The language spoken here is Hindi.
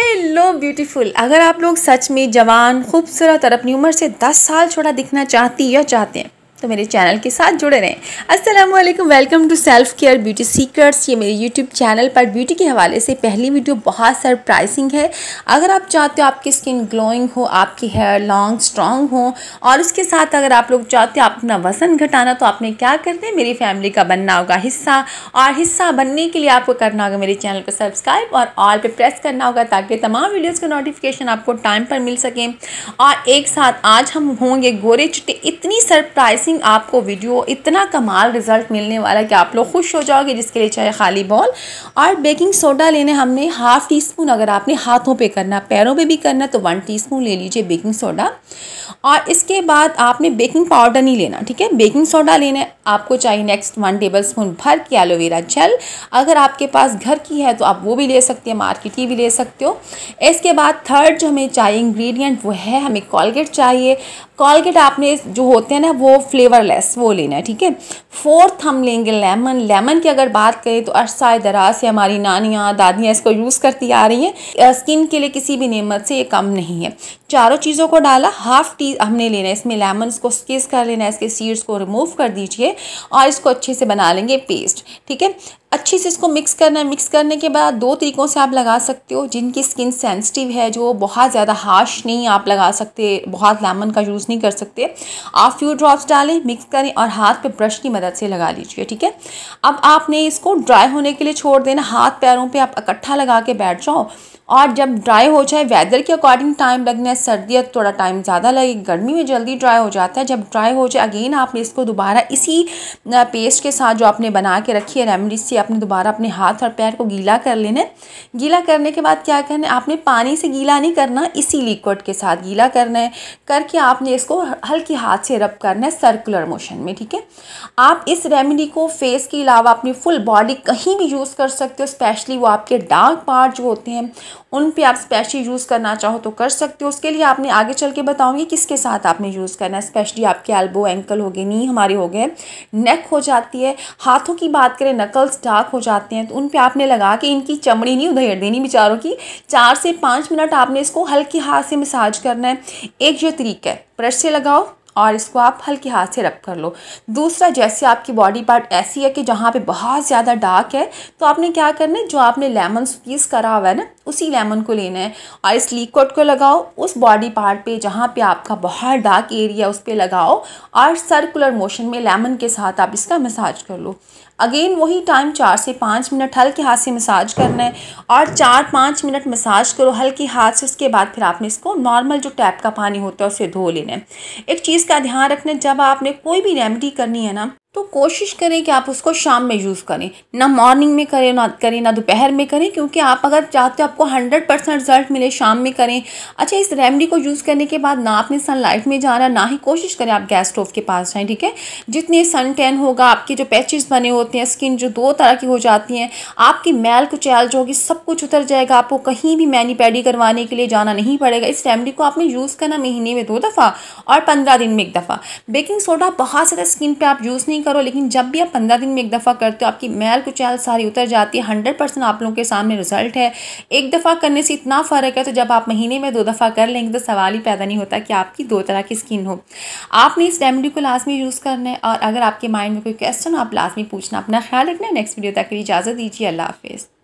हेलो ब्यूटीफुल अगर आप लोग सच में जवान खूबसूरत और अपनी उम्र से 10 साल छोटा दिखना चाहती या चाहते हैं तो मेरे चैनल के साथ जुड़े रहें अस्सलाम वालेकुम welcome to self care beauty secrets ये मेरे यूट्यूब चैनल पर ब्यूटी के हवाले से पहली वीडियो बहुत सरप्राइजिंग है अगर आप चाहते हो आपकी स्किन ग्लोइंग हो आपकी हेयर लॉन्ग स्ट्रॉन्ग हो और उसके साथ अगर आप लोग चाहते हो अपना वजन घटाना तो आपने क्या करना है मेरी फैमिली का बनना होगा हिस्सा और हिस्सा बनने के लिए आपको करना होगा मेरे चैनल को सब्सक्राइब और ऑल पर प्रेस करना होगा ताकि तमाम वीडियोज़ का नोटिफिकेशन आपको टाइम पर मिल सकें और एक साथ आज हम होंगे गोरे चुट्टे इतनी सरप्राइजिंग थिंक आपको वीडियो इतना कमाल रिज़ल्ट मिलने वाला है कि आप लोग खुश हो जाओगे जिसके लिए चाहे खाली बॉल और बेकिंग सोडा लेने हमने हाफ़ टी स्पून अगर आपने हाथों पे करना पैरों पे भी करना तो वन टी स्पून ले लीजिए बेकिंग सोडा और इसके बाद आपने बेकिंग पाउडर नहीं लेना ठीक है बेकिंग सोडा लेना आपको चाहिए नेक्स्ट वन टेबल स्पून भर के एलोवेरा जेल अगर आपके पास घर की है तो आप वो भी ले सकते हैं मार्केट की भी ले सकते हो इसके बाद थर्ड जो हमें चाहिए इंग्रेडिएंट वो है हमें कॉलगेट चाहिए कॉलगेट आपने जो होते हैं ना वो फ्लेवरलेस वो लेना है ठीक है फोर्थ हम लेंगे लेमन लेमन की अगर बात करें तो अरसा दराज से हमारी नानियाँ दादियाँ इसको यूज़ करती आ रही हैं स्किन के लिए किसी भी नियमत से ये कम नहीं है चारों चीज़ों को डाला हाफ टी हमने लेना है इसमें लेमन को स्किस कर लेना है इसके सीड्स को रिमूव कर दीजिए और इसको अच्छे से बना लेंगे पेस्ट ठीक है अच्छे से इसको मिक्स करना है मिक्स करने के बाद दो तरीक़ों से आप लगा सकते हो जिनकी स्किन सेंसिटिव है जो बहुत ज़्यादा हार्श नहीं आप लगा सकते बहुत लेमन का यूज़ नहीं कर सकते आप फ्यू ड्रॉप्स डालें मिक्स करें और हाथ पे ब्रश की मदद से लगा लीजिए ठीक है अब आपने इसको ड्राई होने के लिए छोड़ देना हाथ पैरों पर पे आप इकट्ठा लगा के बैठ जाओ और जब ड्राई हो जाए वेदर के अकॉर्डिंग टाइम लगना है सर्दियाँ थोड़ा टाइम ज़्यादा लगे गर्मी में जल्दी ड्राई हो जाता है जब ड्राई हो जाए अगेन आपने इसको दोबारा इसी पेस्ट के साथ जो आपने बना के रखी है रेमडीज से आपने दोबारा अपने हाथ और पैर को गीला कर लेना है गीला करने के बाद क्या करना है आपने पानी से गीला नहीं करना इसी लिक्विड के साथ गीला करना है करके आपने इसको हल्के हाथ से रब करना है सर्कुलर मोशन में ठीक है आप इस रेमेडी को फेस के अलावा अपनी फुल बॉडी कहीं भी यूज़ कर सकते हो स्पेशली वो आपके डार्क पार्ट जो होते हैं उन पर आप स्पेशली यूज़ करना चाहो तो कर सकते हो उसके लिए आपने आगे चल के बताऊँगी किसके साथ आपने यूज़ करना है स्पेशली आपके एल्बो एंकल हो गए नी हमारे हो गए नेक हो जाती है हाथों की बात करें नकल्स डार्क हो जाते हैं तो उन पर आपने लगा के इनकी चमड़ी नहीं उधेर देनी बेचारों की चार से पाँच मिनट आपने इसको हल्के हाथ से मसाज करना है एक जो तरीका है ब्रश से लगाओ और इसको आप हल्के हाथ से रब कर लो दूसरा जैसे आपकी बॉडी पार्ट ऐसी है कि जहाँ पे बहुत ज़्यादा डार्क है तो आपने क्या करना है जो आपने लेमन स्क्वीज़ करा हुआ है ना उसी लेमन को लेना है और इस कोट को लगाओ उस बॉडी पार्ट पे जहाँ पे आपका बहुत डार्क एरिया उस पर लगाओ और सर्कुलर मोशन में लेमन के साथ आप इसका मसाज कर लो अगेन वही टाइम चार से पाँच मिनट हल्के हाथ से मसाज करना है और चार पाँच मिनट मसाज करो हल्के हाथ से उसके बाद फिर आपने इसको नॉर्मल जो टैप का पानी होता है उसे धो लेना है एक चीज़ का ध्यान रखना जब आपने कोई भी रेमडी करनी है ना तो कोशिश करें कि आप उसको शाम में यूज़ करें ना मॉर्निंग में करें ना करें ना दोपहर में करें क्योंकि आप अगर चाहते हो आपको हंड्रेड परसेंट रिजल्ट मिले शाम में करें अच्छा इस रेमडी को यूज़ करने के बाद ना आपने सनलाइट में जाना ना ही कोशिश करें आप गैस स्टोव के पास जाएँ ठीक है जितने सन टैन होगा आपके जो पैचेज़ बने होते हैं स्किन जो दो तरह की हो जाती हैं आपकी मैल कुचैल जो होगी सब कुछ उतर जाएगा आपको कहीं भी मैनी पैडी करवाने के लिए जाना नहीं पड़ेगा इस रेमडी को आपने यूज़ करना महीने में दो दफ़ा और पंद्रह दिन में एक दफ़ा बेकिंग सोडा बहुत ज़्यादा स्किन पर आप यूज़ नहीं नहीं करो लेकिन जब भी आप पंद्रह दिन में एक दफ़ा करते हो आपकी मैल कुचैल सारी उतर जाती है हंड्रेड परसेंट आप लोगों के सामने रिजल्ट है एक दफ़ा करने से इतना फ़र्क है तो जब आप महीने में दो दफ़ा कर लेंगे तो सवाल ही पैदा नहीं होता कि आपकी दो तरह की स्किन हो आपने इस रेमडी को लाजमी यूज़ करना है और अगर आपके माइंड में कोई क्वेश्चन आप लाजमी पूछना अपना ख्याल रखना नेक्स्ट वीडियो तक इजाज़त दीजिए अल्लाह हाफिज़